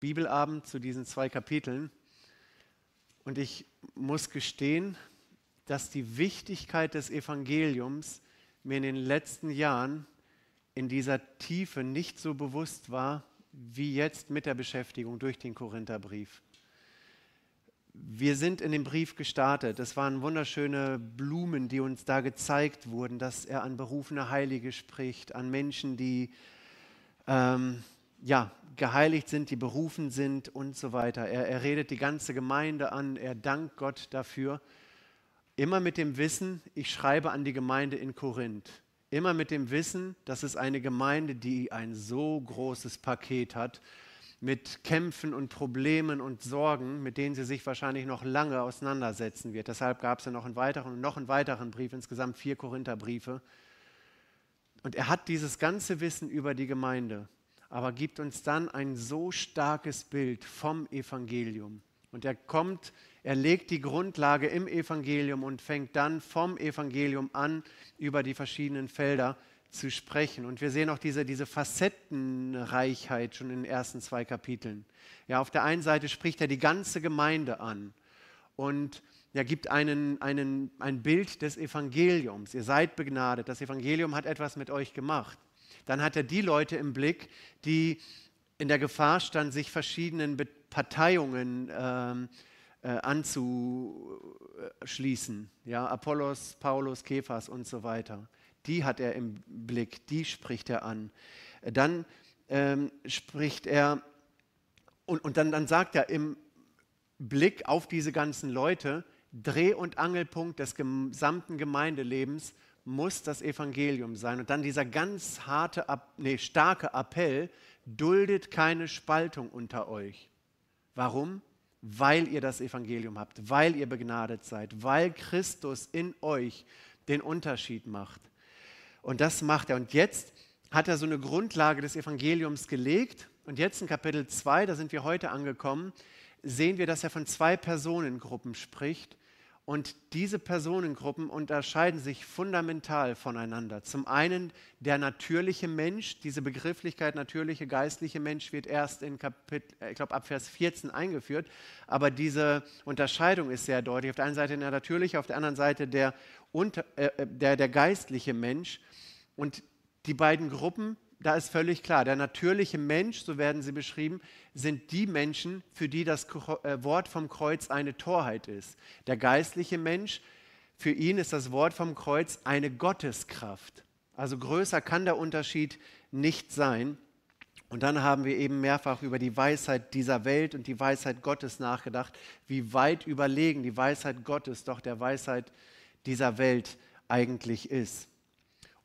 Bibelabend zu diesen zwei Kapiteln. Und ich muss gestehen, dass die Wichtigkeit des Evangeliums mir in den letzten Jahren in dieser Tiefe nicht so bewusst war wie jetzt mit der Beschäftigung durch den Korintherbrief. Wir sind in dem Brief gestartet. Es waren wunderschöne Blumen, die uns da gezeigt wurden, dass er an berufene Heilige spricht, an Menschen, die ähm, ja, geheiligt sind, die berufen sind und so weiter. Er, er redet die ganze Gemeinde an, er dankt Gott dafür. Immer mit dem Wissen, ich schreibe an die Gemeinde in Korinth. Immer mit dem Wissen, das ist eine Gemeinde, die ein so großes Paket hat mit Kämpfen und Problemen und Sorgen, mit denen sie sich wahrscheinlich noch lange auseinandersetzen wird. Deshalb gab es ja noch einen weiteren und noch einen weiteren Brief, insgesamt vier Korintherbriefe. Und er hat dieses ganze Wissen über die Gemeinde aber gibt uns dann ein so starkes Bild vom Evangelium. Und er kommt, er legt die Grundlage im Evangelium und fängt dann vom Evangelium an, über die verschiedenen Felder zu sprechen. Und wir sehen auch diese, diese Facettenreichheit schon in den ersten zwei Kapiteln. Ja, auf der einen Seite spricht er die ganze Gemeinde an und er gibt einen, einen, ein Bild des Evangeliums. Ihr seid begnadet. Das Evangelium hat etwas mit euch gemacht dann hat er die Leute im Blick, die in der Gefahr standen, sich verschiedenen Parteiungen ähm, äh, anzuschließen. Ja, Apollos, Paulus, Kephas und so weiter. Die hat er im Blick, die spricht er an. Dann ähm, spricht er, und, und dann, dann sagt er im Blick auf diese ganzen Leute, Dreh- und Angelpunkt des gesamten Gemeindelebens muss das Evangelium sein. Und dann dieser ganz harte, nee, starke Appell, duldet keine Spaltung unter euch. Warum? Weil ihr das Evangelium habt, weil ihr begnadet seid, weil Christus in euch den Unterschied macht. Und das macht er. Und jetzt hat er so eine Grundlage des Evangeliums gelegt. Und jetzt in Kapitel 2, da sind wir heute angekommen, sehen wir, dass er von zwei Personengruppen spricht und diese Personengruppen unterscheiden sich fundamental voneinander. Zum einen der natürliche Mensch, diese Begrifflichkeit natürliche, geistliche Mensch wird erst in Kapitel, ich glaube ab Vers 14 eingeführt, aber diese Unterscheidung ist sehr deutlich. Auf der einen Seite der natürliche, auf der anderen Seite der, unter, äh, äh der, der geistliche Mensch. Und die beiden Gruppen da ist völlig klar, der natürliche Mensch, so werden sie beschrieben, sind die Menschen, für die das äh, Wort vom Kreuz eine Torheit ist. Der geistliche Mensch, für ihn ist das Wort vom Kreuz eine Gotteskraft. Also größer kann der Unterschied nicht sein. Und dann haben wir eben mehrfach über die Weisheit dieser Welt und die Weisheit Gottes nachgedacht, wie weit überlegen die Weisheit Gottes doch der Weisheit dieser Welt eigentlich ist.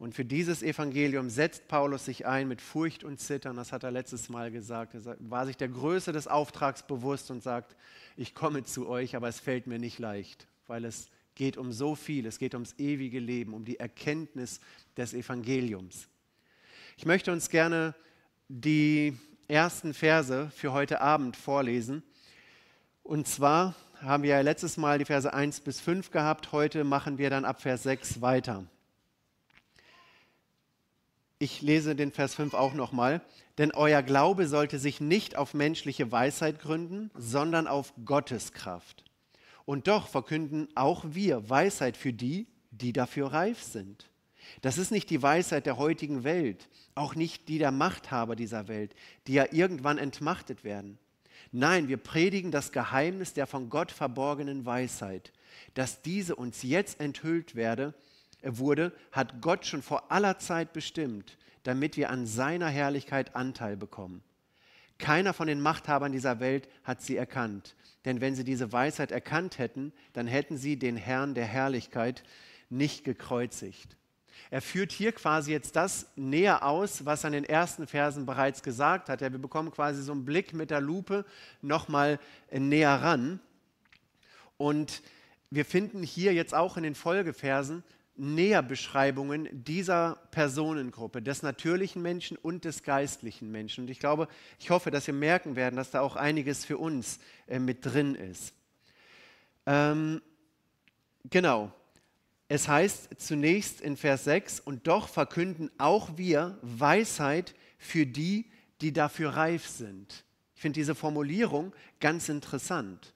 Und für dieses Evangelium setzt Paulus sich ein mit Furcht und Zittern, das hat er letztes Mal gesagt. Er war sich der Größe des Auftrags bewusst und sagt, ich komme zu euch, aber es fällt mir nicht leicht, weil es geht um so viel, es geht ums ewige Leben, um die Erkenntnis des Evangeliums. Ich möchte uns gerne die ersten Verse für heute Abend vorlesen. Und zwar haben wir ja letztes Mal die Verse 1 bis 5 gehabt, heute machen wir dann ab Vers 6 weiter. Ich lese den Vers 5 auch nochmal. Denn euer Glaube sollte sich nicht auf menschliche Weisheit gründen, sondern auf Gottes Kraft. Und doch verkünden auch wir Weisheit für die, die dafür reif sind. Das ist nicht die Weisheit der heutigen Welt, auch nicht die der Machthaber dieser Welt, die ja irgendwann entmachtet werden. Nein, wir predigen das Geheimnis der von Gott verborgenen Weisheit, dass diese uns jetzt enthüllt werde wurde, hat Gott schon vor aller Zeit bestimmt, damit wir an seiner Herrlichkeit Anteil bekommen. Keiner von den Machthabern dieser Welt hat sie erkannt, denn wenn sie diese Weisheit erkannt hätten, dann hätten sie den Herrn der Herrlichkeit nicht gekreuzigt. Er führt hier quasi jetzt das näher aus, was er in den ersten Versen bereits gesagt hat. Ja, wir bekommen quasi so einen Blick mit der Lupe nochmal näher ran. Und wir finden hier jetzt auch in den Folgeversen Näherbeschreibungen dieser Personengruppe, des natürlichen Menschen und des geistlichen Menschen. Und ich glaube, ich hoffe, dass wir merken werden, dass da auch einiges für uns äh, mit drin ist. Ähm, genau. Es heißt zunächst in Vers 6, und doch verkünden auch wir Weisheit für die, die dafür reif sind. Ich finde diese Formulierung ganz interessant.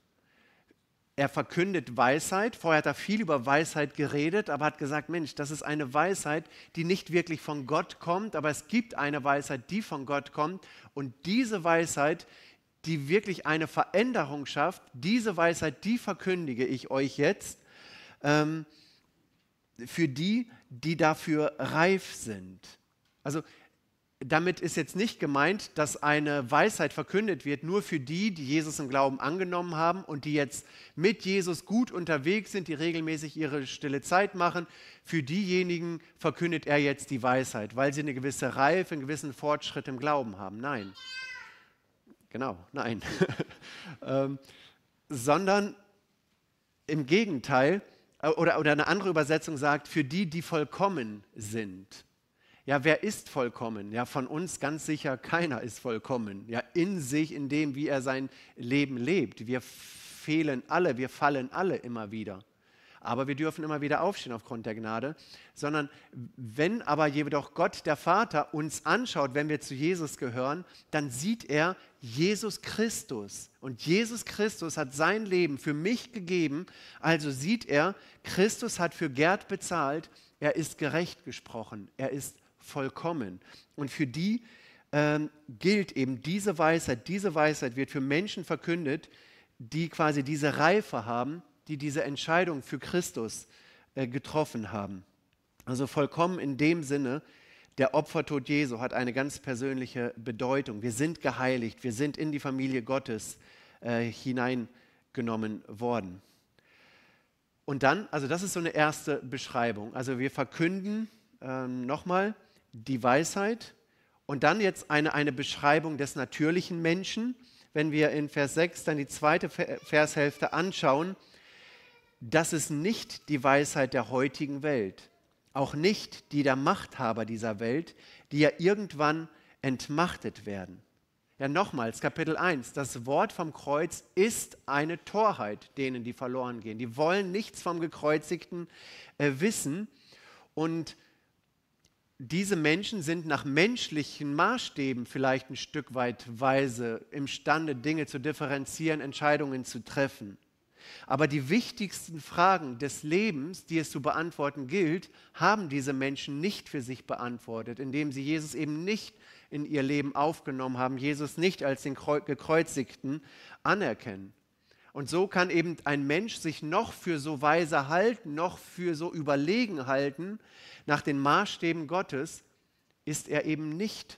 Er verkündet Weisheit. Vorher hat er viel über Weisheit geredet, aber hat gesagt, Mensch, das ist eine Weisheit, die nicht wirklich von Gott kommt, aber es gibt eine Weisheit, die von Gott kommt. Und diese Weisheit, die wirklich eine Veränderung schafft, diese Weisheit, die verkündige ich euch jetzt ähm, für die, die dafür reif sind. Also damit ist jetzt nicht gemeint, dass eine Weisheit verkündet wird, nur für die, die Jesus im Glauben angenommen haben und die jetzt mit Jesus gut unterwegs sind, die regelmäßig ihre stille Zeit machen. Für diejenigen verkündet er jetzt die Weisheit, weil sie eine gewisse Reife, einen gewissen Fortschritt im Glauben haben. Nein. Genau, nein. ähm, sondern im Gegenteil, äh, oder, oder eine andere Übersetzung sagt, für die, die vollkommen sind ja, wer ist vollkommen? Ja, von uns ganz sicher keiner ist vollkommen. Ja, in sich, in dem, wie er sein Leben lebt. Wir fehlen alle, wir fallen alle immer wieder. Aber wir dürfen immer wieder aufstehen aufgrund der Gnade. Sondern wenn aber jedoch Gott, der Vater, uns anschaut, wenn wir zu Jesus gehören, dann sieht er Jesus Christus. Und Jesus Christus hat sein Leben für mich gegeben. Also sieht er, Christus hat für Gerd bezahlt. Er ist gerecht gesprochen. Er ist vollkommen. Und für die ähm, gilt eben diese Weisheit, diese Weisheit wird für Menschen verkündet, die quasi diese Reife haben, die diese Entscheidung für Christus äh, getroffen haben. Also vollkommen in dem Sinne, der Opfertod Jesu hat eine ganz persönliche Bedeutung. Wir sind geheiligt, wir sind in die Familie Gottes äh, hineingenommen worden. Und dann, also das ist so eine erste Beschreibung. Also wir verkünden ähm, nochmal, die Weisheit und dann jetzt eine, eine Beschreibung des natürlichen Menschen. Wenn wir in Vers 6 dann die zweite Vershälfte anschauen, das ist nicht die Weisheit der heutigen Welt, auch nicht die der Machthaber dieser Welt, die ja irgendwann entmachtet werden. Ja, nochmals, Kapitel 1, das Wort vom Kreuz ist eine Torheit denen, die verloren gehen. Die wollen nichts vom Gekreuzigten äh, wissen. Und diese Menschen sind nach menschlichen Maßstäben vielleicht ein Stück weit weise, imstande, Dinge zu differenzieren, Entscheidungen zu treffen. Aber die wichtigsten Fragen des Lebens, die es zu beantworten gilt, haben diese Menschen nicht für sich beantwortet, indem sie Jesus eben nicht in ihr Leben aufgenommen haben, Jesus nicht als den Gekreuzigten anerkennen. Und so kann eben ein Mensch sich noch für so weise halten, noch für so überlegen halten. Nach den Maßstäben Gottes ist er eben nicht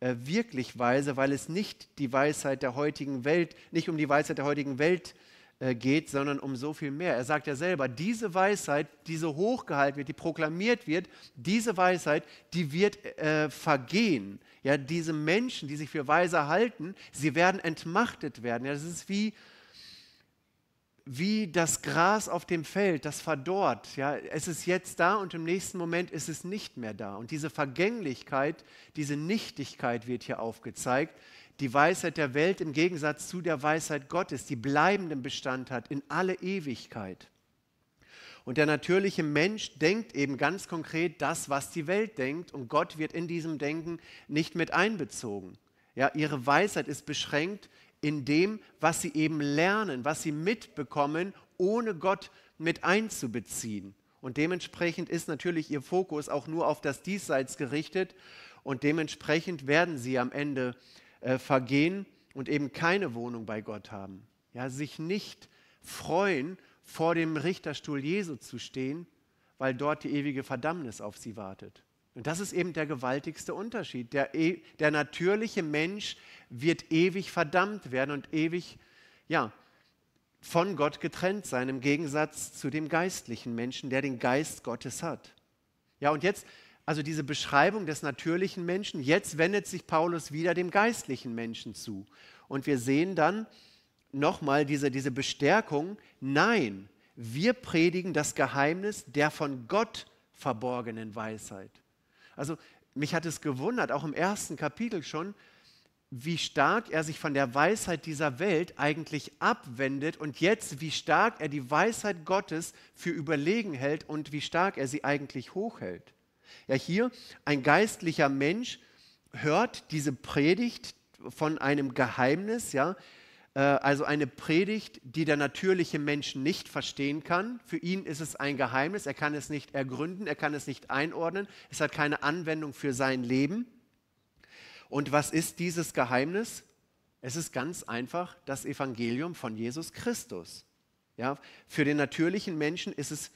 äh, wirklich weise, weil es nicht die Weisheit der heutigen Welt, nicht um die Weisheit der heutigen Welt äh, geht, sondern um so viel mehr. Er sagt ja selber, diese Weisheit, die so hochgehalten wird, die proklamiert wird, diese Weisheit, die wird äh, vergehen. Ja, diese Menschen, die sich für weise halten, sie werden entmachtet werden. Ja, das ist wie wie das Gras auf dem Feld, das verdorrt. Ja, es ist jetzt da und im nächsten Moment ist es nicht mehr da. Und diese Vergänglichkeit, diese Nichtigkeit wird hier aufgezeigt. Die Weisheit der Welt im Gegensatz zu der Weisheit Gottes, die bleibenden Bestand hat in alle Ewigkeit. Und der natürliche Mensch denkt eben ganz konkret das, was die Welt denkt, und Gott wird in diesem Denken nicht mit einbezogen. Ja, ihre Weisheit ist beschränkt in dem, was sie eben lernen, was sie mitbekommen, ohne Gott mit einzubeziehen. Und dementsprechend ist natürlich ihr Fokus auch nur auf das Diesseits gerichtet und dementsprechend werden sie am Ende äh, vergehen und eben keine Wohnung bei Gott haben. Ja, sich nicht freuen, vor dem Richterstuhl Jesu zu stehen, weil dort die ewige Verdammnis auf sie wartet. Und das ist eben der gewaltigste Unterschied. Der, e, der natürliche Mensch wird ewig verdammt werden und ewig, ja, von Gott getrennt sein, im Gegensatz zu dem geistlichen Menschen, der den Geist Gottes hat. Ja, und jetzt, also diese Beschreibung des natürlichen Menschen, jetzt wendet sich Paulus wieder dem geistlichen Menschen zu. Und wir sehen dann nochmal diese, diese Bestärkung, nein, wir predigen das Geheimnis der von Gott verborgenen Weisheit. Also mich hat es gewundert, auch im ersten Kapitel schon, wie stark er sich von der Weisheit dieser Welt eigentlich abwendet und jetzt, wie stark er die Weisheit Gottes für überlegen hält und wie stark er sie eigentlich hochhält. Ja, hier ein geistlicher Mensch hört diese Predigt von einem Geheimnis, ja, äh, also eine Predigt, die der natürliche Mensch nicht verstehen kann. Für ihn ist es ein Geheimnis, er kann es nicht ergründen, er kann es nicht einordnen, es hat keine Anwendung für sein Leben. Und was ist dieses Geheimnis? Es ist ganz einfach das Evangelium von Jesus Christus. Ja, für den natürlichen Menschen ist es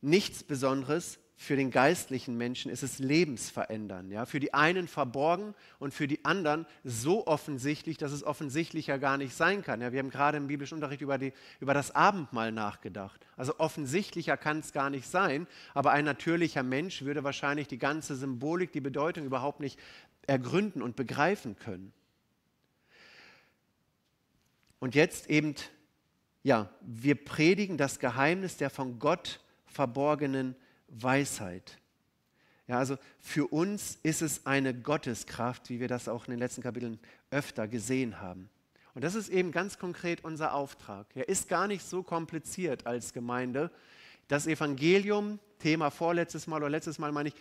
nichts Besonderes, für den geistlichen Menschen ist es lebensverändernd. Ja? Für die einen verborgen und für die anderen so offensichtlich, dass es offensichtlicher gar nicht sein kann. Ja? Wir haben gerade im biblischen Unterricht über, die, über das Abendmahl nachgedacht. Also offensichtlicher kann es gar nicht sein, aber ein natürlicher Mensch würde wahrscheinlich die ganze Symbolik, die Bedeutung überhaupt nicht ergründen und begreifen können. Und jetzt eben, ja, wir predigen das Geheimnis der von Gott verborgenen Weisheit. Ja, also für uns ist es eine Gotteskraft, wie wir das auch in den letzten Kapiteln öfter gesehen haben. Und das ist eben ganz konkret unser Auftrag. Er ist gar nicht so kompliziert als Gemeinde. Das Evangelium, Thema vorletztes Mal oder letztes Mal meine ich,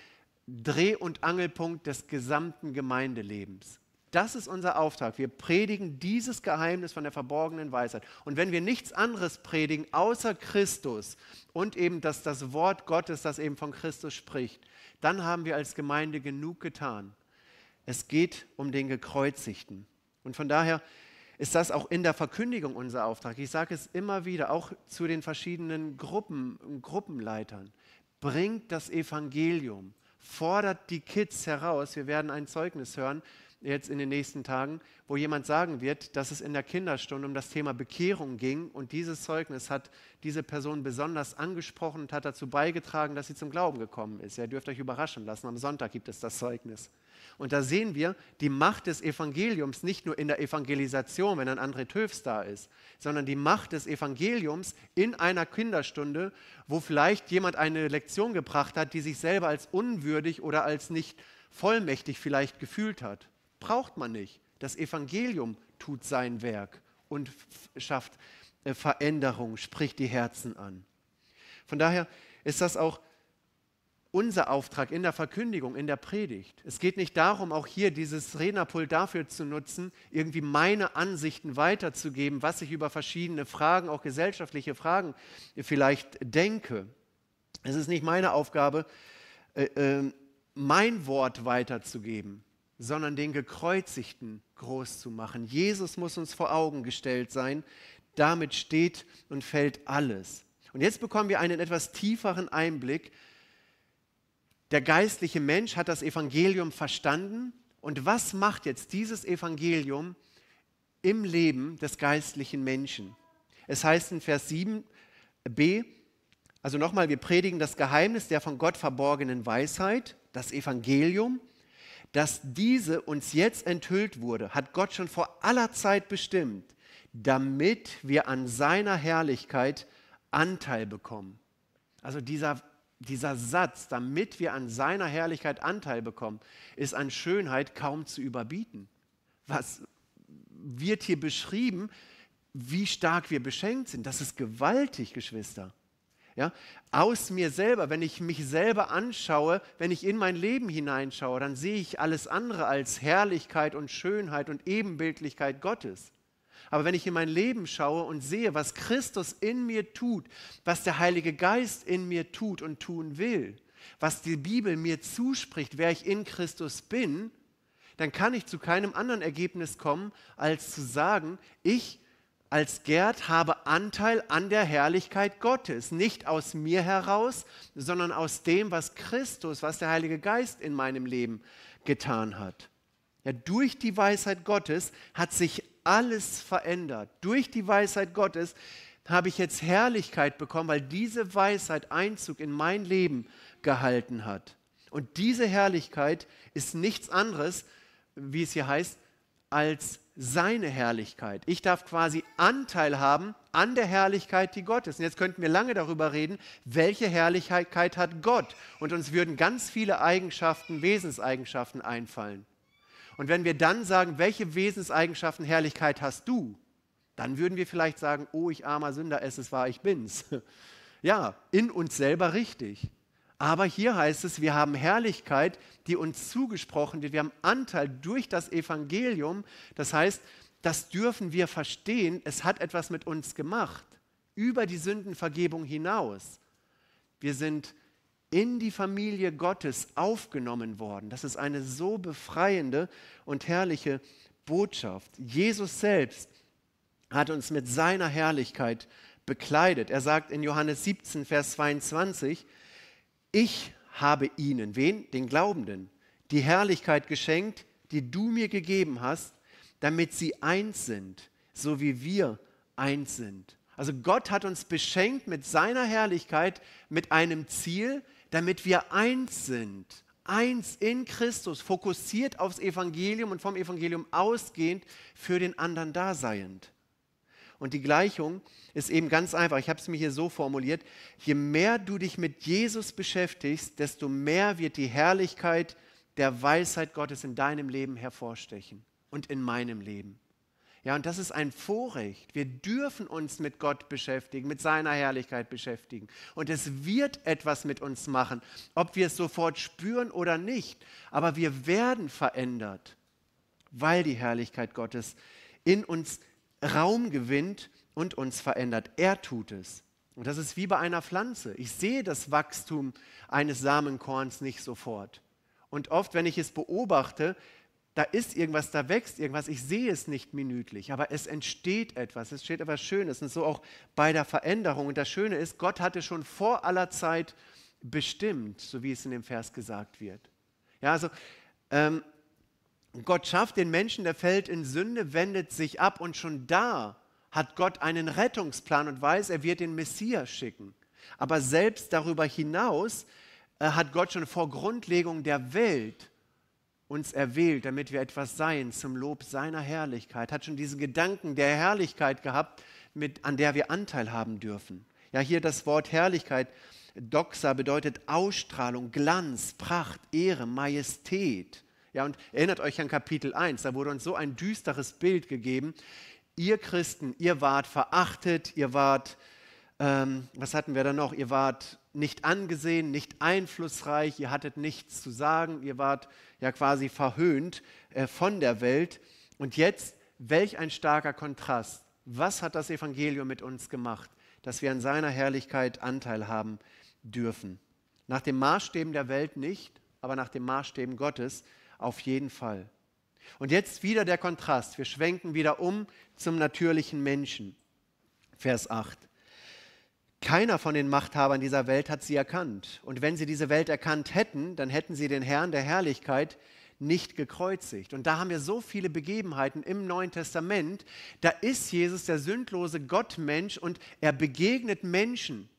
Dreh- und Angelpunkt des gesamten Gemeindelebens. Das ist unser Auftrag. Wir predigen dieses Geheimnis von der verborgenen Weisheit. Und wenn wir nichts anderes predigen, außer Christus und eben dass das Wort Gottes, das eben von Christus spricht, dann haben wir als Gemeinde genug getan. Es geht um den Gekreuzigten. Und von daher ist das auch in der Verkündigung unser Auftrag. Ich sage es immer wieder, auch zu den verschiedenen Gruppen, Gruppenleitern. Bringt das Evangelium fordert die Kids heraus. Wir werden ein Zeugnis hören jetzt in den nächsten Tagen, wo jemand sagen wird, dass es in der Kinderstunde um das Thema Bekehrung ging und dieses Zeugnis hat diese Person besonders angesprochen und hat dazu beigetragen, dass sie zum Glauben gekommen ist. Ihr dürft euch überraschen lassen, am Sonntag gibt es das Zeugnis. Und da sehen wir die Macht des Evangeliums nicht nur in der Evangelisation, wenn ein André Töfs da ist, sondern die Macht des Evangeliums in einer Kinderstunde, wo vielleicht jemand eine Lektion gebracht hat, die sich selber als unwürdig oder als nicht vollmächtig vielleicht gefühlt hat. Braucht man nicht. Das Evangelium tut sein Werk und schafft äh, Veränderung, spricht die Herzen an. Von daher ist das auch unser Auftrag in der Verkündigung, in der Predigt. Es geht nicht darum, auch hier dieses Rednerpult dafür zu nutzen, irgendwie meine Ansichten weiterzugeben, was ich über verschiedene Fragen, auch gesellschaftliche Fragen vielleicht denke. Es ist nicht meine Aufgabe, äh, ähm, mein Wort weiterzugeben, sondern den Gekreuzigten groß zu machen. Jesus muss uns vor Augen gestellt sein. Damit steht und fällt alles. Und jetzt bekommen wir einen etwas tieferen Einblick der geistliche Mensch hat das Evangelium verstanden. Und was macht jetzt dieses Evangelium im Leben des geistlichen Menschen? Es heißt in Vers 7b, also nochmal, wir predigen das Geheimnis der von Gott verborgenen Weisheit, das Evangelium, dass diese uns jetzt enthüllt wurde, hat Gott schon vor aller Zeit bestimmt, damit wir an seiner Herrlichkeit Anteil bekommen. Also dieser dieser Satz, damit wir an seiner Herrlichkeit Anteil bekommen, ist an Schönheit kaum zu überbieten. Was wird hier beschrieben, wie stark wir beschenkt sind? Das ist gewaltig, Geschwister. Ja, aus mir selber, wenn ich mich selber anschaue, wenn ich in mein Leben hineinschaue, dann sehe ich alles andere als Herrlichkeit und Schönheit und Ebenbildlichkeit Gottes. Aber wenn ich in mein Leben schaue und sehe, was Christus in mir tut, was der Heilige Geist in mir tut und tun will, was die Bibel mir zuspricht, wer ich in Christus bin, dann kann ich zu keinem anderen Ergebnis kommen, als zu sagen, ich als Gerd habe Anteil an der Herrlichkeit Gottes, nicht aus mir heraus, sondern aus dem, was Christus, was der Heilige Geist in meinem Leben getan hat. Ja, durch die Weisheit Gottes hat sich alles verändert. Durch die Weisheit Gottes habe ich jetzt Herrlichkeit bekommen, weil diese Weisheit Einzug in mein Leben gehalten hat. Und diese Herrlichkeit ist nichts anderes, wie es hier heißt, als seine Herrlichkeit. Ich darf quasi Anteil haben an der Herrlichkeit, die Gott ist. Und jetzt könnten wir lange darüber reden, welche Herrlichkeit hat Gott. Und uns würden ganz viele Eigenschaften, Wesenseigenschaften einfallen. Und wenn wir dann sagen, welche Wesenseigenschaften, Herrlichkeit hast du, dann würden wir vielleicht sagen, oh, ich armer Sünder, es ist wahr, ich bin's. Ja, in uns selber richtig. Aber hier heißt es, wir haben Herrlichkeit, die uns zugesprochen wird. Wir haben Anteil durch das Evangelium. Das heißt, das dürfen wir verstehen. Es hat etwas mit uns gemacht, über die Sündenvergebung hinaus. Wir sind in die Familie Gottes aufgenommen worden. Das ist eine so befreiende und herrliche Botschaft. Jesus selbst hat uns mit seiner Herrlichkeit bekleidet. Er sagt in Johannes 17, Vers 22, ich habe ihnen, wen? Den Glaubenden, die Herrlichkeit geschenkt, die du mir gegeben hast, damit sie eins sind, so wie wir eins sind. Also Gott hat uns beschenkt mit seiner Herrlichkeit, mit einem Ziel, damit wir eins sind, eins in Christus, fokussiert aufs Evangelium und vom Evangelium ausgehend für den anderen daseiend. Und die Gleichung ist eben ganz einfach. Ich habe es mir hier so formuliert. Je mehr du dich mit Jesus beschäftigst, desto mehr wird die Herrlichkeit der Weisheit Gottes in deinem Leben hervorstechen und in meinem Leben. Ja, und das ist ein Vorrecht. Wir dürfen uns mit Gott beschäftigen, mit seiner Herrlichkeit beschäftigen. Und es wird etwas mit uns machen, ob wir es sofort spüren oder nicht. Aber wir werden verändert, weil die Herrlichkeit Gottes in uns Raum gewinnt und uns verändert. Er tut es. Und das ist wie bei einer Pflanze. Ich sehe das Wachstum eines Samenkorns nicht sofort. Und oft, wenn ich es beobachte, da ist irgendwas, da wächst irgendwas. Ich sehe es nicht minütlich, aber es entsteht etwas. Es steht etwas Schönes. Und so auch bei der Veränderung. Und das Schöne ist, Gott hatte schon vor aller Zeit bestimmt, so wie es in dem Vers gesagt wird. Ja, also ähm, Gott schafft den Menschen, der fällt in Sünde, wendet sich ab und schon da hat Gott einen Rettungsplan und weiß, er wird den Messias schicken. Aber selbst darüber hinaus äh, hat Gott schon vor Grundlegung der Welt uns erwählt, damit wir etwas seien zum Lob seiner Herrlichkeit, hat schon diesen Gedanken der Herrlichkeit gehabt, mit, an der wir Anteil haben dürfen. Ja, hier das Wort Herrlichkeit, Doxa bedeutet Ausstrahlung, Glanz, Pracht, Ehre, Majestät. Ja, und erinnert euch an Kapitel 1, da wurde uns so ein düsteres Bild gegeben. Ihr Christen, ihr wart verachtet, ihr wart, ähm, was hatten wir da noch? Ihr wart nicht angesehen, nicht einflussreich, ihr hattet nichts zu sagen, ihr wart ja quasi verhöhnt äh, von der Welt. Und jetzt, welch ein starker Kontrast. Was hat das Evangelium mit uns gemacht, dass wir an seiner Herrlichkeit Anteil haben dürfen? Nach den Maßstäben der Welt nicht, aber nach den Maßstäben Gottes auf jeden Fall. Und jetzt wieder der Kontrast. Wir schwenken wieder um zum natürlichen Menschen. Vers 8. Keiner von den Machthabern dieser Welt hat sie erkannt. Und wenn sie diese Welt erkannt hätten, dann hätten sie den Herrn der Herrlichkeit nicht gekreuzigt. Und da haben wir so viele Begebenheiten im Neuen Testament. Da ist Jesus der sündlose Gottmensch und er begegnet Menschen.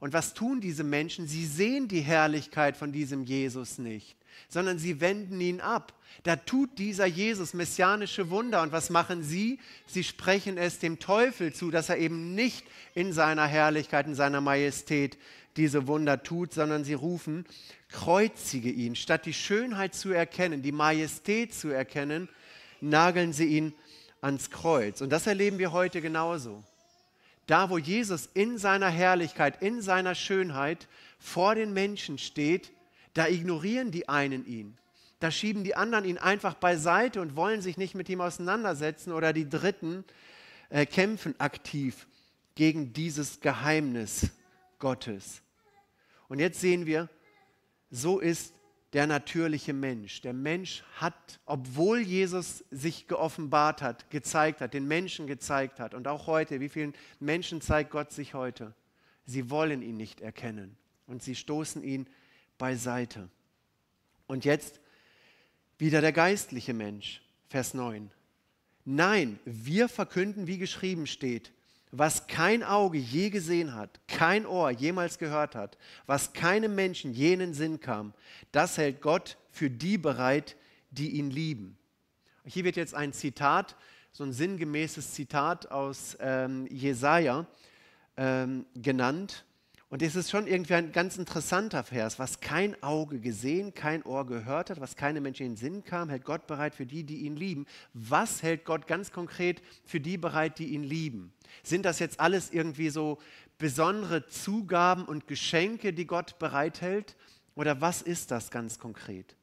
Und was tun diese Menschen? Sie sehen die Herrlichkeit von diesem Jesus nicht sondern sie wenden ihn ab. Da tut dieser Jesus messianische Wunder. Und was machen sie? Sie sprechen es dem Teufel zu, dass er eben nicht in seiner Herrlichkeit, in seiner Majestät diese Wunder tut, sondern sie rufen, kreuzige ihn. Statt die Schönheit zu erkennen, die Majestät zu erkennen, nageln sie ihn ans Kreuz. Und das erleben wir heute genauso. Da, wo Jesus in seiner Herrlichkeit, in seiner Schönheit vor den Menschen steht, da ignorieren die einen ihn. Da schieben die anderen ihn einfach beiseite und wollen sich nicht mit ihm auseinandersetzen oder die Dritten äh, kämpfen aktiv gegen dieses Geheimnis Gottes. Und jetzt sehen wir, so ist der natürliche Mensch. Der Mensch hat, obwohl Jesus sich geoffenbart hat, gezeigt hat, den Menschen gezeigt hat und auch heute, wie vielen Menschen zeigt Gott sich heute? Sie wollen ihn nicht erkennen und sie stoßen ihn beiseite. Und jetzt wieder der geistliche Mensch, Vers 9. Nein, wir verkünden, wie geschrieben steht, was kein Auge je gesehen hat, kein Ohr jemals gehört hat, was keinem Menschen jenen Sinn kam, das hält Gott für die bereit, die ihn lieben. Hier wird jetzt ein Zitat, so ein sinngemäßes Zitat aus ähm, Jesaja ähm, genannt. Und es ist schon irgendwie ein ganz interessanter Vers, was kein Auge gesehen, kein Ohr gehört hat, was keine Menschen in den Sinn kam, hält Gott bereit für die, die ihn lieben. Was hält Gott ganz konkret für die bereit, die ihn lieben? Sind das jetzt alles irgendwie so besondere Zugaben und Geschenke, die Gott bereithält? Oder was ist das ganz konkret?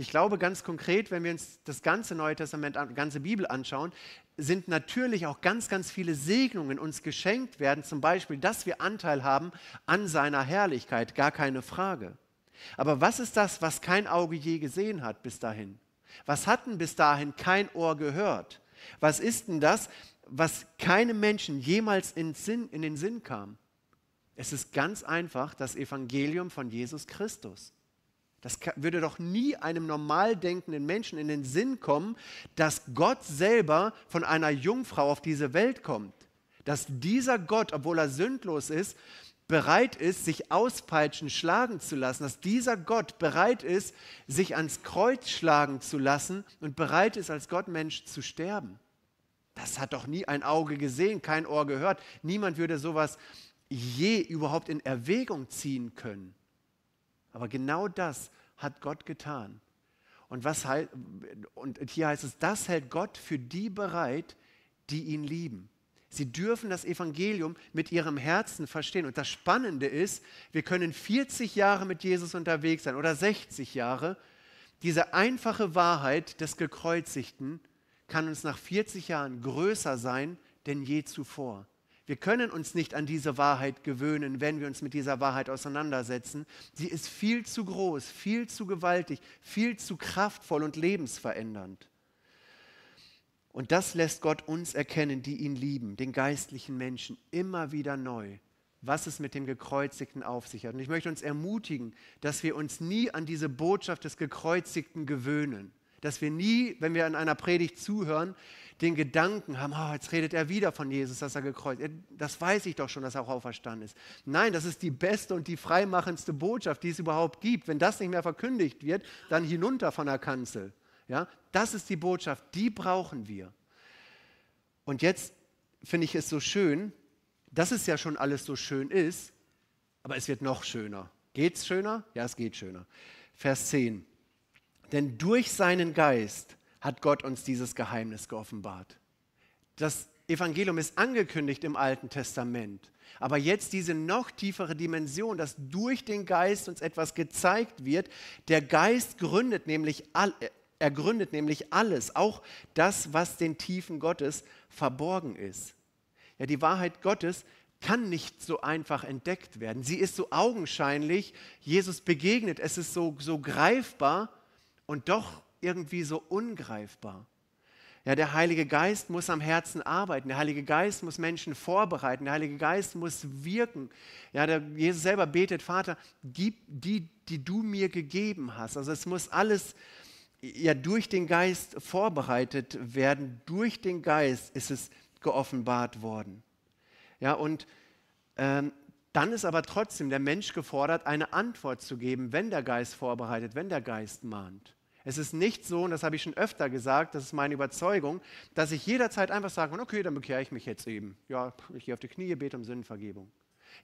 Ich glaube ganz konkret, wenn wir uns das ganze Neue Testament, die ganze Bibel anschauen, sind natürlich auch ganz, ganz viele Segnungen uns geschenkt werden, zum Beispiel, dass wir Anteil haben an seiner Herrlichkeit, gar keine Frage. Aber was ist das, was kein Auge je gesehen hat bis dahin? Was hatten bis dahin kein Ohr gehört? Was ist denn das, was keinem Menschen jemals in, Sinn, in den Sinn kam? Es ist ganz einfach das Evangelium von Jesus Christus. Das würde doch nie einem normal denkenden Menschen in den Sinn kommen, dass Gott selber von einer Jungfrau auf diese Welt kommt. Dass dieser Gott, obwohl er sündlos ist, bereit ist, sich auspeitschen, schlagen zu lassen, dass dieser Gott bereit ist, sich ans Kreuz schlagen zu lassen und bereit ist, als Gottmensch zu sterben. Das hat doch nie ein Auge gesehen, kein Ohr gehört. Niemand würde sowas je überhaupt in Erwägung ziehen können. Aber genau das hat Gott getan. Und, was, und hier heißt es, das hält Gott für die bereit, die ihn lieben. Sie dürfen das Evangelium mit ihrem Herzen verstehen. Und das Spannende ist, wir können 40 Jahre mit Jesus unterwegs sein oder 60 Jahre. Diese einfache Wahrheit des Gekreuzigten kann uns nach 40 Jahren größer sein denn je zuvor. Wir können uns nicht an diese Wahrheit gewöhnen, wenn wir uns mit dieser Wahrheit auseinandersetzen. Sie ist viel zu groß, viel zu gewaltig, viel zu kraftvoll und lebensverändernd. Und das lässt Gott uns erkennen, die ihn lieben, den geistlichen Menschen, immer wieder neu, was es mit dem Gekreuzigten auf sich hat. Und ich möchte uns ermutigen, dass wir uns nie an diese Botschaft des Gekreuzigten gewöhnen, dass wir nie, wenn wir an einer Predigt zuhören, den Gedanken haben, oh, jetzt redet er wieder von Jesus, dass er gekreuzigt ist. Das weiß ich doch schon, dass er auch auferstanden ist. Nein, das ist die beste und die freimachendste Botschaft, die es überhaupt gibt. Wenn das nicht mehr verkündigt wird, dann hinunter von der Kanzel. Ja? Das ist die Botschaft, die brauchen wir. Und jetzt finde ich es so schön, dass es ja schon alles so schön ist, aber es wird noch schöner. Geht's schöner? Ja, es geht schöner. Vers 10. Denn durch seinen Geist hat Gott uns dieses Geheimnis geoffenbart. Das Evangelium ist angekündigt im Alten Testament, aber jetzt diese noch tiefere Dimension, dass durch den Geist uns etwas gezeigt wird. Der Geist gründet nämlich all, äh, er gründet nämlich alles, auch das, was den Tiefen Gottes verborgen ist. Ja, die Wahrheit Gottes kann nicht so einfach entdeckt werden. Sie ist so augenscheinlich, Jesus begegnet, es ist so, so greifbar und doch irgendwie so ungreifbar. Ja, der Heilige Geist muss am Herzen arbeiten. Der Heilige Geist muss Menschen vorbereiten. Der Heilige Geist muss wirken. Ja, der Jesus selber betet, Vater, gib die, die du mir gegeben hast. Also es muss alles ja durch den Geist vorbereitet werden. Durch den Geist ist es geoffenbart worden. Ja, und ähm, dann ist aber trotzdem der Mensch gefordert, eine Antwort zu geben, wenn der Geist vorbereitet, wenn der Geist mahnt. Es ist nicht so, und das habe ich schon öfter gesagt, das ist meine Überzeugung, dass ich jederzeit einfach sagen kann, okay, dann bekehre ich mich jetzt eben. Ja, ich gehe auf die Knie, bete um Sündenvergebung.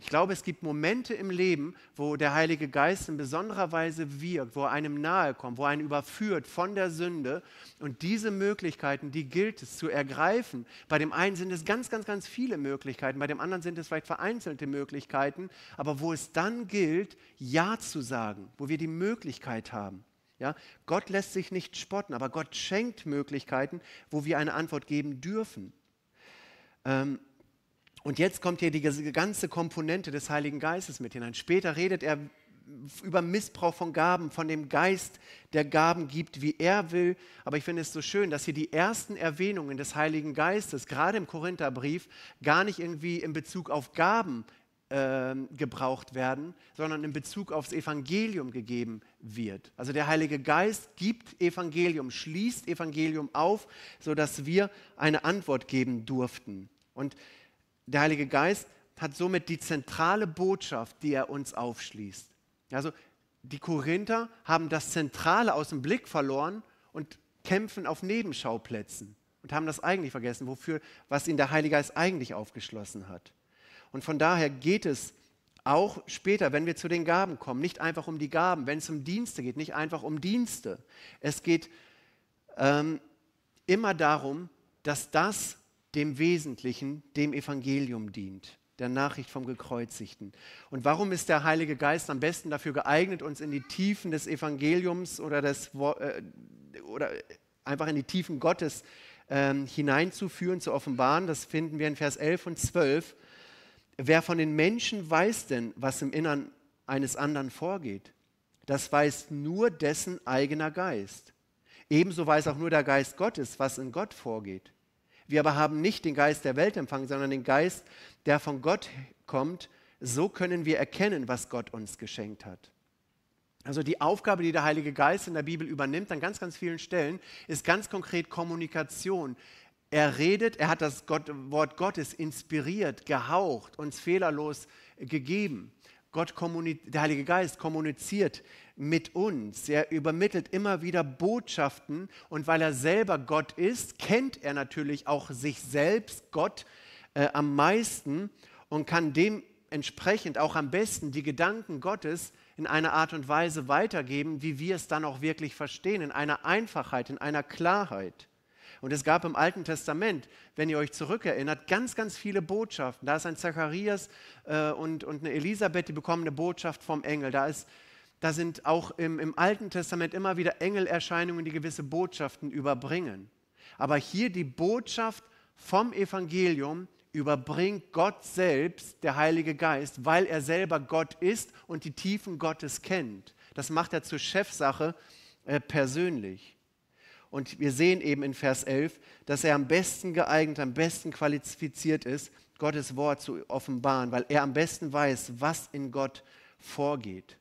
Ich glaube, es gibt Momente im Leben, wo der Heilige Geist in besonderer Weise wirkt, wo er einem nahe kommt, wo er einen überführt von der Sünde. Und diese Möglichkeiten, die gilt es zu ergreifen. Bei dem einen sind es ganz, ganz, ganz viele Möglichkeiten, bei dem anderen sind es vielleicht vereinzelte Möglichkeiten, aber wo es dann gilt, Ja zu sagen, wo wir die Möglichkeit haben. Ja? Gott lässt sich nicht spotten, aber Gott schenkt Möglichkeiten, wo wir eine Antwort geben dürfen. Ähm, und jetzt kommt hier die ganze Komponente des Heiligen Geistes mit hinein. Später redet er über Missbrauch von Gaben, von dem Geist, der Gaben gibt, wie er will. Aber ich finde es so schön, dass hier die ersten Erwähnungen des Heiligen Geistes, gerade im Korintherbrief, gar nicht irgendwie in Bezug auf Gaben ähm, gebraucht werden, sondern in Bezug aufs Evangelium gegeben wird. Also der Heilige Geist gibt Evangelium, schließt Evangelium auf, sodass wir eine Antwort geben durften. Und der Heilige Geist hat somit die zentrale Botschaft, die er uns aufschließt. Also die Korinther haben das Zentrale aus dem Blick verloren und kämpfen auf Nebenschauplätzen und haben das eigentlich vergessen, wofür, was ihnen der Heilige Geist eigentlich aufgeschlossen hat. Und von daher geht es auch später, wenn wir zu den Gaben kommen, nicht einfach um die Gaben, wenn es um Dienste geht, nicht einfach um Dienste. Es geht ähm, immer darum, dass das dem Wesentlichen, dem Evangelium dient, der Nachricht vom Gekreuzigten. Und warum ist der Heilige Geist am besten dafür geeignet, uns in die Tiefen des Evangeliums oder, des, äh, oder einfach in die Tiefen Gottes äh, hineinzuführen, zu offenbaren? Das finden wir in Vers 11 und 12. Wer von den Menschen weiß denn, was im Innern eines anderen vorgeht? Das weiß nur dessen eigener Geist. Ebenso weiß auch nur der Geist Gottes, was in Gott vorgeht. Wir aber haben nicht den Geist der Welt empfangen, sondern den Geist, der von Gott kommt. So können wir erkennen, was Gott uns geschenkt hat. Also die Aufgabe, die der Heilige Geist in der Bibel übernimmt, an ganz, ganz vielen Stellen, ist ganz konkret Kommunikation, er redet, er hat das Gott, Wort Gottes inspiriert, gehaucht, uns fehlerlos gegeben. Gott der Heilige Geist kommuniziert mit uns. Er übermittelt immer wieder Botschaften und weil er selber Gott ist, kennt er natürlich auch sich selbst, Gott, äh, am meisten und kann dementsprechend auch am besten die Gedanken Gottes in einer Art und Weise weitergeben, wie wir es dann auch wirklich verstehen, in einer Einfachheit, in einer Klarheit. Und es gab im Alten Testament, wenn ihr euch zurückerinnert, ganz, ganz viele Botschaften. Da ist ein Zacharias äh, und, und eine Elisabeth, die bekommen eine Botschaft vom Engel. Da ist da sind auch im, im, Alten Testament immer wieder Engelerscheinungen, die gewisse Botschaften überbringen. Aber hier die Botschaft vom Evangelium überbringt Gott selbst, der Heilige Geist, weil er selber Gott ist und die Tiefen Gottes kennt. Das macht er zur Chefsache äh, persönlich. Und wir sehen eben in Vers 11, dass er am besten geeignet, am besten qualifiziert ist, Gottes Wort zu offenbaren, weil er am besten weiß, was in Gott vorgeht.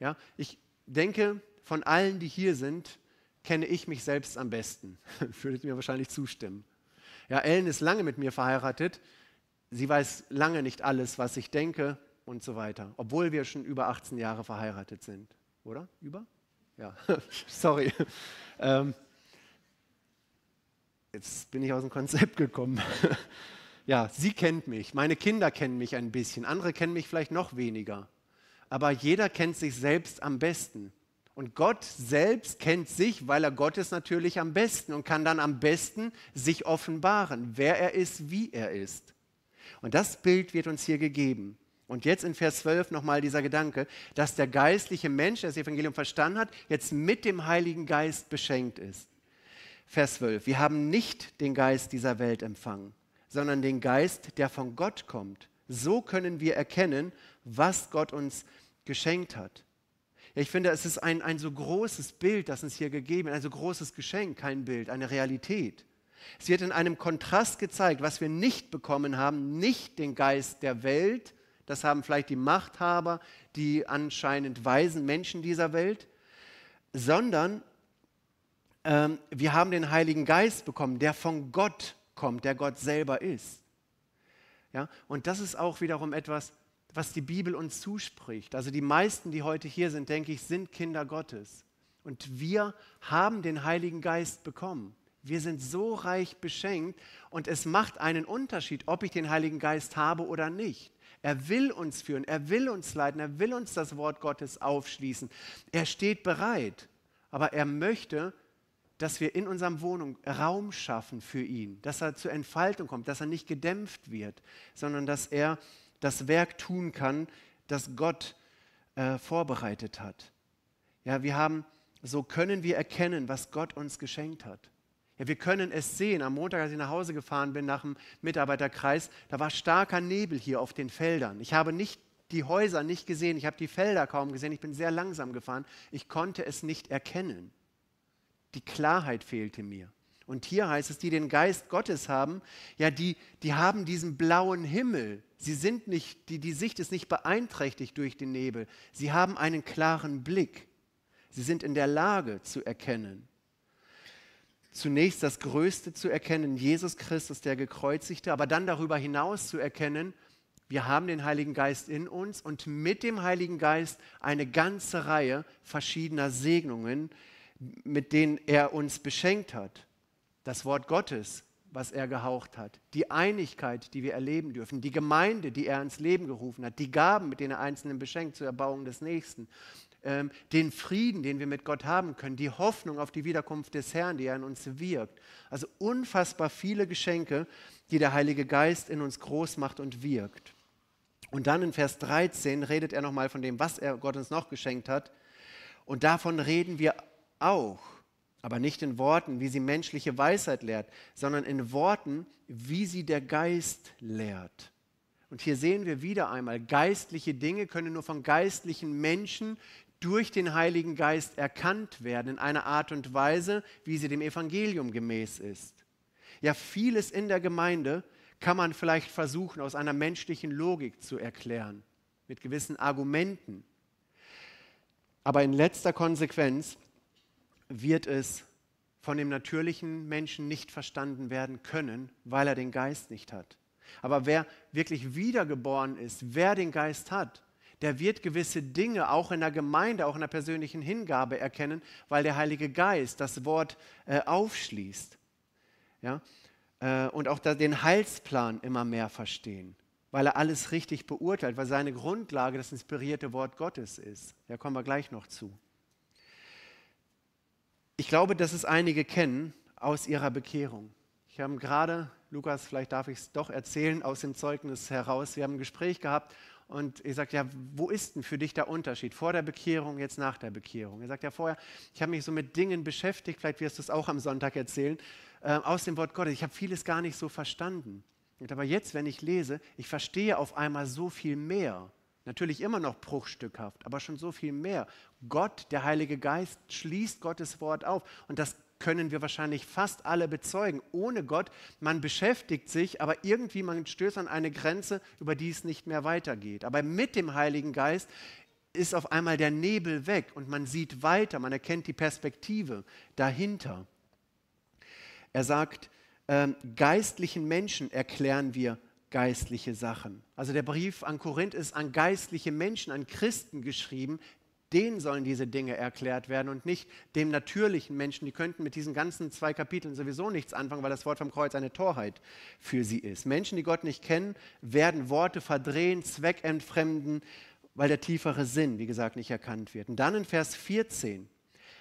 Ja, ich denke, von allen, die hier sind, kenne ich mich selbst am besten. Würdet mir wahrscheinlich zustimmen. Ja, Ellen ist lange mit mir verheiratet. Sie weiß lange nicht alles, was ich denke und so weiter, obwohl wir schon über 18 Jahre verheiratet sind. Oder? Über? Ja, sorry. Ähm, Jetzt bin ich aus dem Konzept gekommen. ja, sie kennt mich, meine Kinder kennen mich ein bisschen, andere kennen mich vielleicht noch weniger. Aber jeder kennt sich selbst am besten. Und Gott selbst kennt sich, weil er Gott ist natürlich am besten und kann dann am besten sich offenbaren, wer er ist, wie er ist. Und das Bild wird uns hier gegeben. Und jetzt in Vers 12 nochmal dieser Gedanke, dass der geistliche Mensch, der das Evangelium verstanden hat, jetzt mit dem Heiligen Geist beschenkt ist. Vers 12. Wir haben nicht den Geist dieser Welt empfangen, sondern den Geist, der von Gott kommt. So können wir erkennen, was Gott uns geschenkt hat. ich finde, es ist ein, ein so großes Bild, das uns hier gegeben ist, ein so großes Geschenk, kein Bild, eine Realität. Es wird in einem Kontrast gezeigt, was wir nicht bekommen haben, nicht den Geist der Welt, das haben vielleicht die Machthaber, die anscheinend weisen Menschen dieser Welt, sondern ähm, wir haben den Heiligen Geist bekommen, der von Gott kommt, der Gott selber ist. Ja? Und das ist auch wiederum etwas, was die Bibel uns zuspricht. Also die meisten, die heute hier sind, denke ich, sind Kinder Gottes. Und wir haben den Heiligen Geist bekommen. Wir sind so reich beschenkt und es macht einen Unterschied, ob ich den Heiligen Geist habe oder nicht. Er will uns führen, er will uns leiten, er will uns das Wort Gottes aufschließen. Er steht bereit, aber er möchte, dass wir in unserem Wohnung Raum schaffen für ihn, dass er zur Entfaltung kommt, dass er nicht gedämpft wird, sondern dass er das Werk tun kann, das Gott äh, vorbereitet hat. Ja, wir haben, so können wir erkennen, was Gott uns geschenkt hat. Ja, wir können es sehen. Am Montag, als ich nach Hause gefahren bin nach dem Mitarbeiterkreis, da war starker Nebel hier auf den Feldern. Ich habe nicht die Häuser nicht gesehen, ich habe die Felder kaum gesehen, ich bin sehr langsam gefahren. Ich konnte es nicht erkennen. Die Klarheit fehlte mir. Und hier heißt es, die den Geist Gottes haben, ja, die, die haben diesen blauen Himmel. Sie sind nicht, die, die Sicht ist nicht beeinträchtigt durch den Nebel. Sie haben einen klaren Blick. Sie sind in der Lage zu erkennen. Zunächst das Größte zu erkennen, Jesus Christus, der Gekreuzigte, aber dann darüber hinaus zu erkennen, wir haben den Heiligen Geist in uns und mit dem Heiligen Geist eine ganze Reihe verschiedener Segnungen, mit denen er uns beschenkt hat. Das Wort Gottes, was er gehaucht hat, die Einigkeit, die wir erleben dürfen, die Gemeinde, die er ins Leben gerufen hat, die Gaben, mit denen er Einzelnen beschenkt zur Erbauung des Nächsten, ähm, den Frieden, den wir mit Gott haben können, die Hoffnung auf die Wiederkunft des Herrn, die er in uns wirkt. Also unfassbar viele Geschenke, die der Heilige Geist in uns groß macht und wirkt. Und dann in Vers 13 redet er nochmal von dem, was er Gott uns noch geschenkt hat. Und davon reden wir auch, aber nicht in Worten, wie sie menschliche Weisheit lehrt, sondern in Worten, wie sie der Geist lehrt. Und hier sehen wir wieder einmal, geistliche Dinge können nur von geistlichen Menschen durch den Heiligen Geist erkannt werden, in einer Art und Weise, wie sie dem Evangelium gemäß ist. Ja, vieles in der Gemeinde kann man vielleicht versuchen, aus einer menschlichen Logik zu erklären, mit gewissen Argumenten. Aber in letzter Konsequenz wird es von dem natürlichen Menschen nicht verstanden werden können, weil er den Geist nicht hat. Aber wer wirklich wiedergeboren ist, wer den Geist hat, der wird gewisse Dinge auch in der Gemeinde, auch in der persönlichen Hingabe erkennen, weil der Heilige Geist das Wort äh, aufschließt. Ja? Äh, und auch den Heilsplan immer mehr verstehen, weil er alles richtig beurteilt, weil seine Grundlage das inspirierte Wort Gottes ist. Da kommen wir gleich noch zu. Ich glaube, dass es einige kennen aus ihrer Bekehrung. Ich habe gerade, Lukas, vielleicht darf ich es doch erzählen, aus dem Zeugnis heraus, wir haben ein Gespräch gehabt und ich sagte, ja, wo ist denn für dich der Unterschied vor der Bekehrung, jetzt nach der Bekehrung? Er sagt ja vorher, ich habe mich so mit Dingen beschäftigt, vielleicht wirst du es auch am Sonntag erzählen, äh, aus dem Wort Gottes. Ich habe vieles gar nicht so verstanden. aber jetzt, wenn ich lese, ich verstehe auf einmal so viel mehr. Natürlich immer noch bruchstückhaft, aber schon so viel mehr. Gott, der Heilige Geist, schließt Gottes Wort auf. Und das können wir wahrscheinlich fast alle bezeugen. Ohne Gott, man beschäftigt sich, aber irgendwie man stößt an eine Grenze, über die es nicht mehr weitergeht. Aber mit dem Heiligen Geist ist auf einmal der Nebel weg und man sieht weiter, man erkennt die Perspektive dahinter. Er sagt, äh, geistlichen Menschen erklären wir geistliche Sachen. Also der Brief an Korinth ist an geistliche Menschen, an Christen geschrieben. Denen sollen diese Dinge erklärt werden und nicht dem natürlichen Menschen. Die könnten mit diesen ganzen zwei Kapiteln sowieso nichts anfangen, weil das Wort vom Kreuz eine Torheit für sie ist. Menschen, die Gott nicht kennen, werden Worte verdrehen, zweckentfremden, weil der tiefere Sinn, wie gesagt, nicht erkannt wird. Und dann in Vers 14,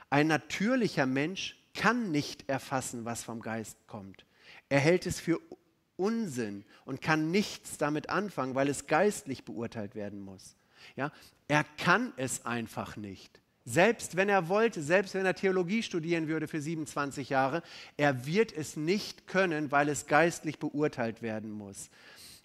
ein natürlicher Mensch kann nicht erfassen, was vom Geist kommt. Er hält es für Unsinn und kann nichts damit anfangen, weil es geistlich beurteilt werden muss. Ja? Er kann es einfach nicht. Selbst wenn er wollte, selbst wenn er Theologie studieren würde für 27 Jahre, er wird es nicht können, weil es geistlich beurteilt werden muss.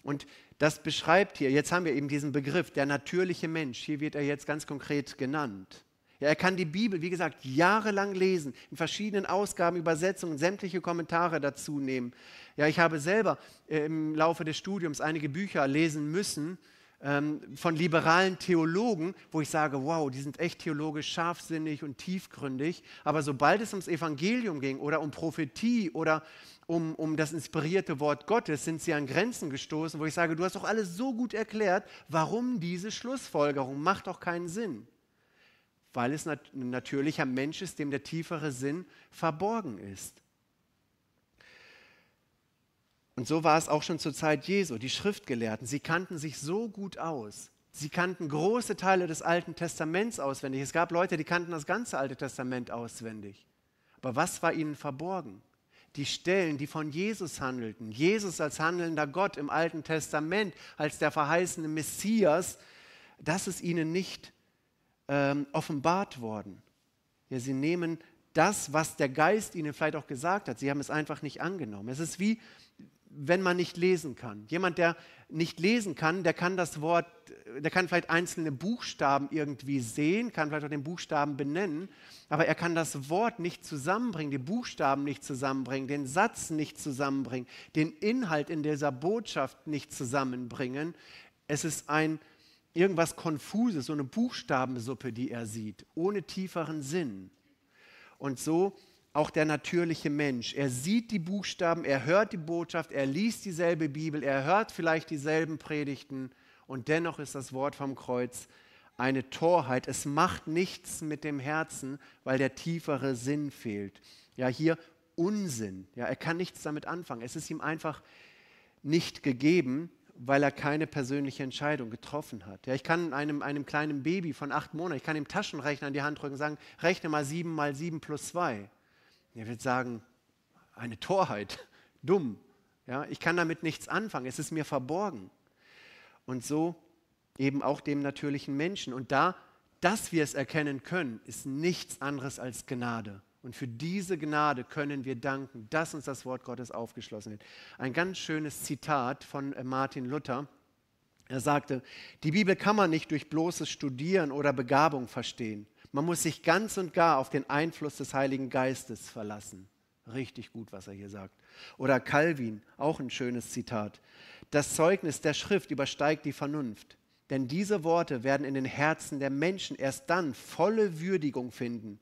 Und das beschreibt hier, jetzt haben wir eben diesen Begriff, der natürliche Mensch, hier wird er jetzt ganz konkret genannt. Ja, er kann die Bibel, wie gesagt, jahrelang lesen, in verschiedenen Ausgaben, Übersetzungen, sämtliche Kommentare dazu nehmen. Ja, ich habe selber äh, im Laufe des Studiums einige Bücher lesen müssen ähm, von liberalen Theologen, wo ich sage, wow, die sind echt theologisch scharfsinnig und tiefgründig. Aber sobald es ums Evangelium ging oder um Prophetie oder um, um das inspirierte Wort Gottes, sind sie an Grenzen gestoßen, wo ich sage, du hast doch alles so gut erklärt, warum diese Schlussfolgerung macht doch keinen Sinn weil es ein natürlicher Mensch ist, dem der tiefere Sinn verborgen ist. Und so war es auch schon zur Zeit Jesu. Die Schriftgelehrten, sie kannten sich so gut aus. Sie kannten große Teile des Alten Testaments auswendig. Es gab Leute, die kannten das ganze Alte Testament auswendig. Aber was war ihnen verborgen? Die Stellen, die von Jesus handelten. Jesus als handelnder Gott im Alten Testament, als der verheißene Messias, das ist ihnen nicht verborgen ähm, offenbart worden. Ja, sie nehmen das, was der Geist ihnen vielleicht auch gesagt hat. Sie haben es einfach nicht angenommen. Es ist wie, wenn man nicht lesen kann. Jemand, der nicht lesen kann, der kann das Wort, der kann vielleicht einzelne Buchstaben irgendwie sehen, kann vielleicht auch den Buchstaben benennen, aber er kann das Wort nicht zusammenbringen, die Buchstaben nicht zusammenbringen, den Satz nicht zusammenbringen, den Inhalt in dieser Botschaft nicht zusammenbringen. Es ist ein irgendwas Konfuses, so eine Buchstabensuppe, die er sieht, ohne tieferen Sinn. Und so auch der natürliche Mensch. Er sieht die Buchstaben, er hört die Botschaft, er liest dieselbe Bibel, er hört vielleicht dieselben Predigten und dennoch ist das Wort vom Kreuz eine Torheit. Es macht nichts mit dem Herzen, weil der tiefere Sinn fehlt. Ja, hier Unsinn. Ja, er kann nichts damit anfangen. Es ist ihm einfach nicht gegeben weil er keine persönliche Entscheidung getroffen hat. Ja, ich kann einem, einem kleinen Baby von acht Monaten, ich kann ihm Taschenrechner in die Hand drücken und sagen, rechne mal sieben mal sieben plus zwei. Er wird sagen, eine Torheit, dumm. Ja, ich kann damit nichts anfangen, es ist mir verborgen. Und so eben auch dem natürlichen Menschen. Und da, dass wir es erkennen können, ist nichts anderes als Gnade. Und für diese Gnade können wir danken, dass uns das Wort Gottes aufgeschlossen wird. Ein ganz schönes Zitat von äh, Martin Luther. Er sagte, die Bibel kann man nicht durch bloßes Studieren oder Begabung verstehen. Man muss sich ganz und gar auf den Einfluss des Heiligen Geistes verlassen. Richtig gut, was er hier sagt. Oder Calvin, auch ein schönes Zitat. Das Zeugnis der Schrift übersteigt die Vernunft. Denn diese Worte werden in den Herzen der Menschen erst dann volle Würdigung finden,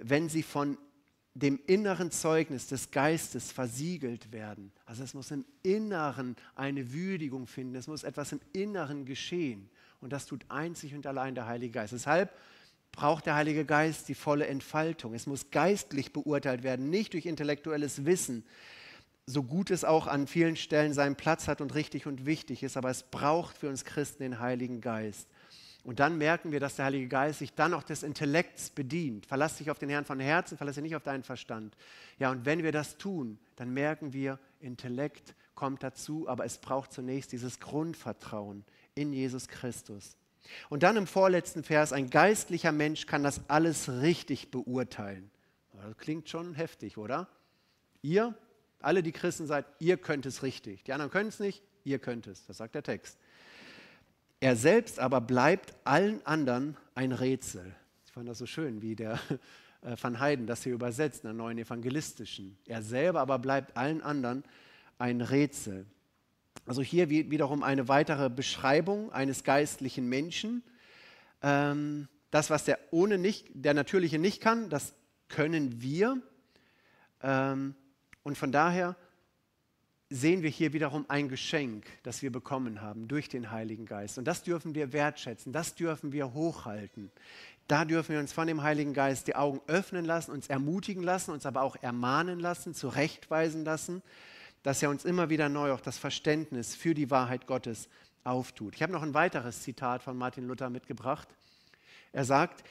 wenn sie von dem inneren Zeugnis des Geistes versiegelt werden. Also es muss im Inneren eine Würdigung finden, es muss etwas im Inneren geschehen. Und das tut einzig und allein der Heilige Geist. Deshalb braucht der Heilige Geist die volle Entfaltung. Es muss geistlich beurteilt werden, nicht durch intellektuelles Wissen, so gut es auch an vielen Stellen seinen Platz hat und richtig und wichtig ist, aber es braucht für uns Christen den Heiligen Geist. Und dann merken wir, dass der Heilige Geist sich dann auch des Intellekts bedient. Verlass dich auf den Herrn von Herzen, verlass dich nicht auf deinen Verstand. Ja, und wenn wir das tun, dann merken wir, Intellekt kommt dazu, aber es braucht zunächst dieses Grundvertrauen in Jesus Christus. Und dann im vorletzten Vers, ein geistlicher Mensch kann das alles richtig beurteilen. Das klingt schon heftig, oder? Ihr, alle die Christen seid, ihr könnt es richtig. Die anderen können es nicht, ihr könnt es. Das sagt der Text. Er selbst aber bleibt allen anderen ein Rätsel. Ich fand das so schön, wie der äh, Van Heiden das hier übersetzt in der neuen evangelistischen. Er selber aber bleibt allen anderen ein Rätsel. Also hier wiederum eine weitere Beschreibung eines geistlichen Menschen. Ähm, das, was der ohne nicht, der natürliche nicht kann, das können wir. Ähm, und von daher sehen wir hier wiederum ein Geschenk, das wir bekommen haben durch den Heiligen Geist. Und das dürfen wir wertschätzen, das dürfen wir hochhalten. Da dürfen wir uns von dem Heiligen Geist die Augen öffnen lassen, uns ermutigen lassen, uns aber auch ermahnen lassen, zurechtweisen lassen, dass er uns immer wieder neu auch das Verständnis für die Wahrheit Gottes auftut. Ich habe noch ein weiteres Zitat von Martin Luther mitgebracht. Er sagt,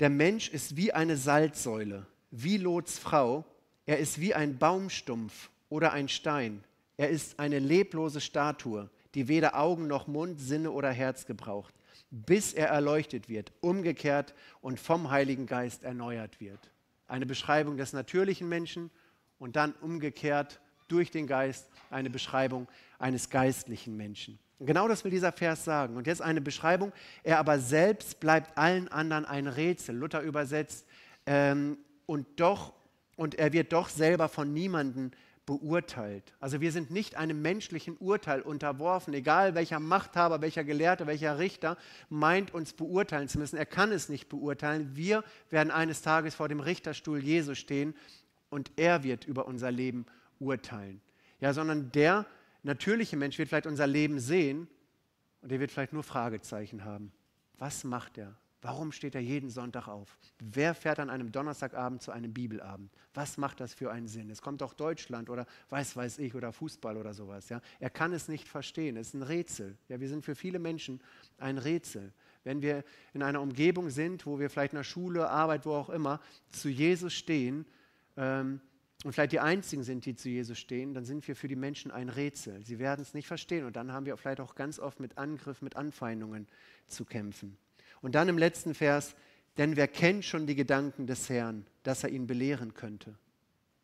der Mensch ist wie eine Salzsäule, wie Lots Frau, er ist wie ein Baumstumpf oder ein Stein. Er ist eine leblose Statue, die weder Augen noch Mund, Sinne oder Herz gebraucht, bis er erleuchtet wird, umgekehrt und vom Heiligen Geist erneuert wird. Eine Beschreibung des natürlichen Menschen und dann umgekehrt durch den Geist eine Beschreibung eines geistlichen Menschen. genau das will dieser Vers sagen. Und jetzt eine Beschreibung. Er aber selbst bleibt allen anderen ein Rätsel. Luther übersetzt. Ähm, und doch, und er wird doch selber von niemanden beurteilt. Also wir sind nicht einem menschlichen Urteil unterworfen, egal welcher Machthaber, welcher Gelehrte, welcher Richter meint, uns beurteilen zu müssen. Er kann es nicht beurteilen. Wir werden eines Tages vor dem Richterstuhl Jesu stehen und er wird über unser Leben urteilen. Ja, sondern der natürliche Mensch wird vielleicht unser Leben sehen und er wird vielleicht nur Fragezeichen haben. Was macht er? Warum steht er jeden Sonntag auf? Wer fährt an einem Donnerstagabend zu einem Bibelabend? Was macht das für einen Sinn? Es kommt auch Deutschland oder weiß weiß ich oder Fußball oder sowas. Ja? Er kann es nicht verstehen. Es ist ein Rätsel. Ja, wir sind für viele Menschen ein Rätsel. Wenn wir in einer Umgebung sind, wo wir vielleicht in der Schule, Arbeit, wo auch immer, zu Jesus stehen ähm, und vielleicht die Einzigen sind, die zu Jesus stehen, dann sind wir für die Menschen ein Rätsel. Sie werden es nicht verstehen und dann haben wir vielleicht auch ganz oft mit Angriff, mit Anfeindungen zu kämpfen. Und dann im letzten Vers, denn wer kennt schon die Gedanken des Herrn, dass er ihn belehren könnte?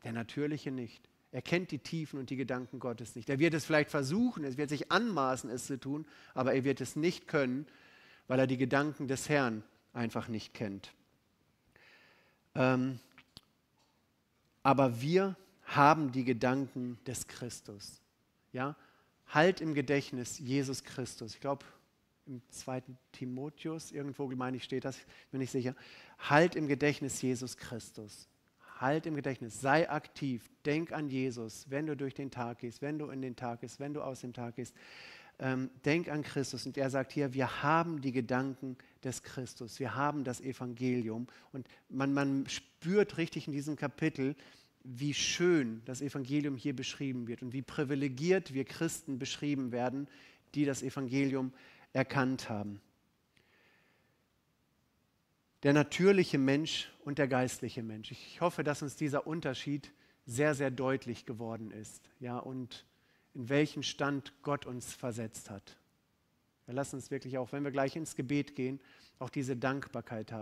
Der Natürliche nicht. Er kennt die Tiefen und die Gedanken Gottes nicht. Er wird es vielleicht versuchen, es wird sich anmaßen, es zu tun, aber er wird es nicht können, weil er die Gedanken des Herrn einfach nicht kennt. Ähm, aber wir haben die Gedanken des Christus. Ja? Halt im Gedächtnis Jesus Christus. Ich glaube, im zweiten Timotheus, irgendwo meine ich steht das, bin ich sicher, halt im Gedächtnis Jesus Christus. Halt im Gedächtnis, sei aktiv, denk an Jesus, wenn du durch den Tag gehst, wenn du in den Tag gehst, wenn du aus dem Tag gehst. Ähm, denk an Christus. Und er sagt hier, wir haben die Gedanken des Christus, wir haben das Evangelium. Und man, man spürt richtig in diesem Kapitel, wie schön das Evangelium hier beschrieben wird und wie privilegiert wir Christen beschrieben werden, die das Evangelium beschreiben erkannt haben. Der natürliche Mensch und der geistliche Mensch. Ich hoffe, dass uns dieser Unterschied sehr, sehr deutlich geworden ist. Ja, und in welchen Stand Gott uns versetzt hat. Wir lassen uns wirklich auch, wenn wir gleich ins Gebet gehen, auch diese Dankbarkeit haben.